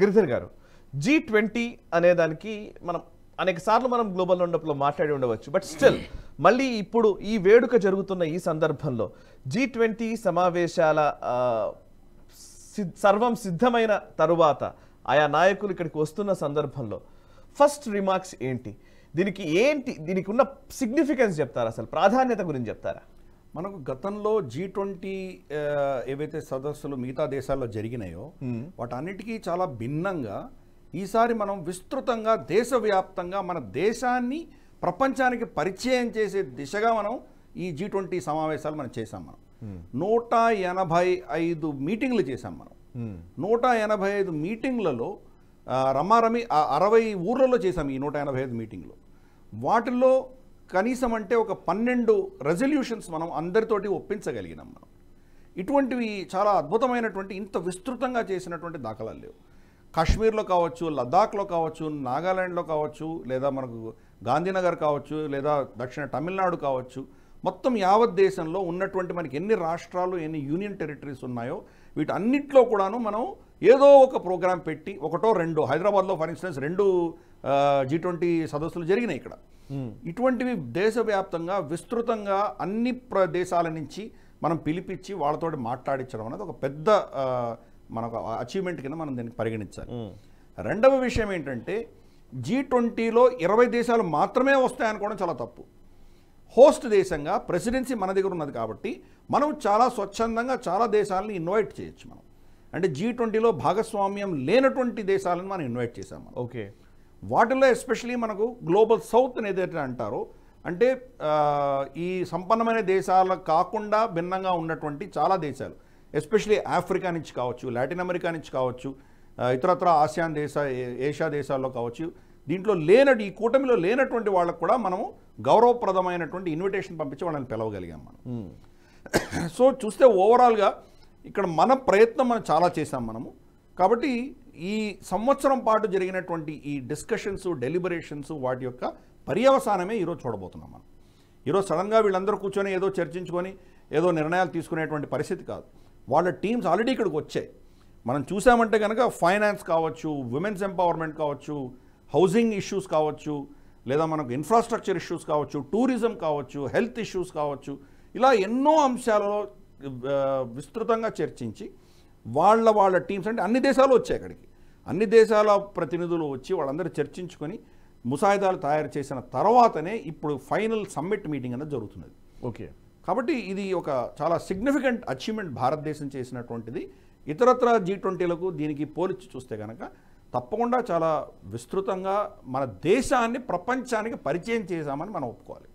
గిరిధర్ గారు G twenty అనే దానికి మనం అనేక సార్లు మనం గ్లోబల్ ఉండప్లో మాట్లాడి ఉండవచ్చు బట్ స్టిల్ మళ్ళీ ఇప్పుడు ఈ వేడుక జరుగుతున్న ఈ సందర్భంలో జీ ట్వంటీ సమావేశాల సర్వం సిద్ధమైన తరువాత ఆయా నాయకులు ఇక్కడికి వస్తున్న సందర్భంలో ఫస్ట్ రిమార్క్స్ ఏంటి దీనికి ఏంటి దీనికి ఉన్న సిగ్నిఫికెన్స్ చెప్తారా అసలు ప్రాధాన్యత గురించి చెప్తారా మనకు గతంలో జీ ట్వంటీ ఏవైతే సదస్సులు మిగతా దేశాల్లో జరిగినాయో వాటన్నిటికీ చాలా భిన్నంగా ఈసారి మనం విస్తృతంగా దేశవ్యాప్తంగా మన దేశాన్ని ప్రపంచానికి పరిచయం చేసే దిశగా మనం ఈ జీ ట్వంటీ సమావేశాలు మనం చేసాం మనం నూట ఎనభై ఐదు మీటింగ్లు చేసాం మనం నూట ఎనభై ఐదు మీటింగ్లలో రమారమి అరవై ఊర్లలో చేసాం ఈ నూట ఎనభై ఐదు మీటింగ్లు వాటిల్లో కనీసం అంటే ఒక పన్నెండు రెజల్యూషన్స్ మనం అందరితోటి ఒప్పించగలిగినాం మనం ఇటువంటివి చాలా అద్భుతమైనటువంటి ఇంత విస్తృతంగా చేసినటువంటి దాఖలాలు లేవు కాశ్మీర్లో కావచ్చు లద్దాఖ్లో కావచ్చు నాగాలాండ్లో కావచ్చు లేదా మనకు గాంధీనగర్ కావచ్చు లేదా దక్షిణ తమిళనాడు కావచ్చు మొత్తం యావత్ దేశంలో ఉన్నటువంటి మనకి ఎన్ని రాష్ట్రాలు ఎన్ని యూనియన్ టెరిటరీస్ ఉన్నాయో వీటన్నిటిలో కూడాను మనం ఏదో ఒక ప్రోగ్రాం పెట్టి ఒకటో రెండు హైదరాబాద్లో ఫర్ ఇన్స్టెన్స్ రెండు జీ ట్వంటీ సదస్సులు జరిగినాయి ఇక్కడ ఇటువంటివి దేశవ్యాప్తంగా విస్తృతంగా అన్ని ప్రదేశాల నుంచి మనం పిలిపించి వాళ్ళతో మాట్లాడించడం అనేది ఒక పెద్ద మనకు అచీవ్మెంట్ కింద మనం దీనికి పరిగణించాలి రెండవ విషయం ఏంటంటే జీ ట్వంటీలో ఇరవై దేశాలు మాత్రమే వస్తాయనుకోవడం చాలా తప్పు హోస్ట్ దేశంగా ప్రెసిడెన్సీ మన దగ్గర ఉన్నది కాబట్టి మనం చాలా స్వచ్ఛందంగా చాలా దేశాలని ఇన్వైట్ చేయొచ్చు మనం అంటే జీ ట్వంటీలో భాగస్వామ్యం లేనటువంటి దేశాలను మనం ఇన్వైట్ చేశాము ఓకే వాటిలో ఎస్పెషలీ మనకు గ్లోబల్ సౌత్ అని ఏదైతే అంటారో అంటే ఈ సంపన్నమైన దేశాల కాకుండా భిన్నంగా ఉన్నటువంటి చాలా దేశాలు ఎస్పెషలీ ఆఫ్రికా నుంచి కావచ్చు లాటిన్ అమెరికా నుంచి కావచ్చు ఇతరత్ర ఆసియాన్ దేశ ఏషియా దేశాల్లో కావచ్చు దీంట్లో లేనట్టు ఈ కూటమిలో లేనటువంటి వాళ్ళకు కూడా మనము గౌరవప్రదమైనటువంటి ఇన్విటేషన్ పంపించి వాళ్ళని పిలవగలిగాం మనం సో hmm. చూస్తే ఓవరాల్గా ఇక్కడ మన ప్రయత్నం మనం చాలా చేశాం మనము కాబట్టి ఈ సంవత్సరం పాటు జరిగినటువంటి ఈ డిస్కషన్స్ డెలిబరేషన్స్ వాటి యొక్క పర్యవసానమే ఈరోజు చూడబోతున్నాం మనం ఈరోజు సడన్గా వీళ్ళందరూ కూర్చొని ఏదో చర్చించుకొని ఏదో నిర్ణయాలు తీసుకునేటువంటి పరిస్థితి కాదు వాళ్ళ టీమ్స్ ఆల్రెడీ ఇక్కడికి వచ్చాయి మనం చూసామంటే కనుక ఫైనాన్స్ కావచ్చు ఉమెన్స్ ఎంపవర్మెంట్ కావచ్చు హౌసింగ్ ఇష్యూస్ కావచ్చు లేదా మనకు ఇన్ఫ్రాస్ట్రక్చర్ ఇష్యూస్ కావచ్చు టూరిజం కావచ్చు హెల్త్ ఇష్యూస్ కావచ్చు ఇలా ఎన్నో అంశాలలో విస్తృతంగా చర్చించి వాళ్ళ వాళ్ళ టీమ్స్ అంటే అన్ని దేశాలు వచ్చాయి అక్కడికి అన్ని దేశాల ప్రతినిధులు వచ్చి వాళ్ళందరూ చర్చించుకొని ముసాయిదాలు తయారు చేసిన తర్వాతనే ఇప్పుడు ఫైనల్ సమ్మిట్ మీటింగ్ అనేది జరుగుతున్నది ఓకే కాబట్టి ఇది ఒక చాలా సిగ్నిఫికెంట్ అచీవ్మెంట్ భారతదేశం చేసినటువంటిది ఇతరత్ర జీ ట్వంటీలకు దీనికి పోలిచి చూస్తే కనుక తప్పకుండా చాలా విస్తృతంగా మన దేశాన్ని ప్రపంచానికి పరిచయం చేశామని మనం ఒప్పుకోవాలి